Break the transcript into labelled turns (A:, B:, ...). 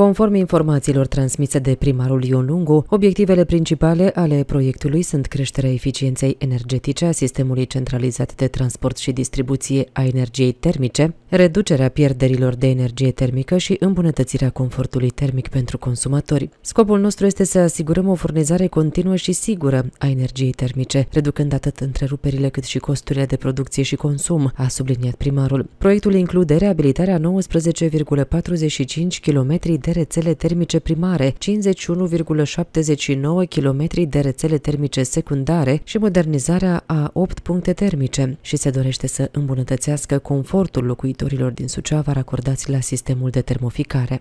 A: Conform informațiilor transmise de primarul Ion Lungu, obiectivele principale ale proiectului sunt creșterea eficienței energetice a sistemului centralizat de transport și distribuție a energiei termice, reducerea pierderilor de energie termică și îmbunătățirea confortului termic pentru consumatori. Scopul nostru este să asigurăm o furnizare continuă și sigură a energiei termice, reducând atât întreruperile cât și costurile de producție și consum, a subliniat primarul. Proiectul include reabilitarea 19,45 km de de rețele termice primare, 51,79 km de rețele termice secundare și modernizarea a 8 puncte termice și se dorește să îmbunătățească confortul locuitorilor din Suceava acordați la sistemul de termoficare.